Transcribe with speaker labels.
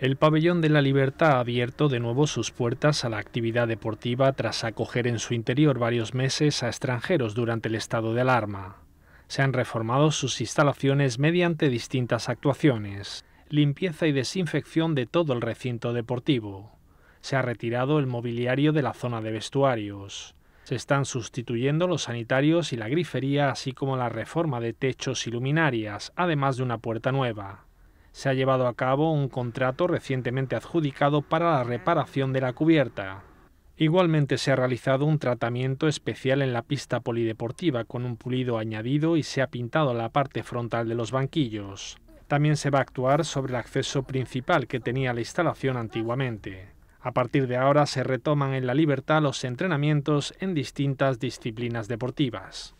Speaker 1: El Pabellón de la Libertad ha abierto de nuevo sus puertas a la actividad deportiva tras acoger en su interior varios meses a extranjeros durante el estado de alarma. Se han reformado sus instalaciones mediante distintas actuaciones, limpieza y desinfección de todo el recinto deportivo. Se ha retirado el mobiliario de la zona de vestuarios. Se están sustituyendo los sanitarios y la grifería, así como la reforma de techos y luminarias, además de una puerta nueva se ha llevado a cabo un contrato recientemente adjudicado para la reparación de la cubierta. Igualmente se ha realizado un tratamiento especial en la pista polideportiva con un pulido añadido y se ha pintado la parte frontal de los banquillos. También se va a actuar sobre el acceso principal que tenía la instalación antiguamente. A partir de ahora se retoman en la libertad los entrenamientos en distintas disciplinas deportivas.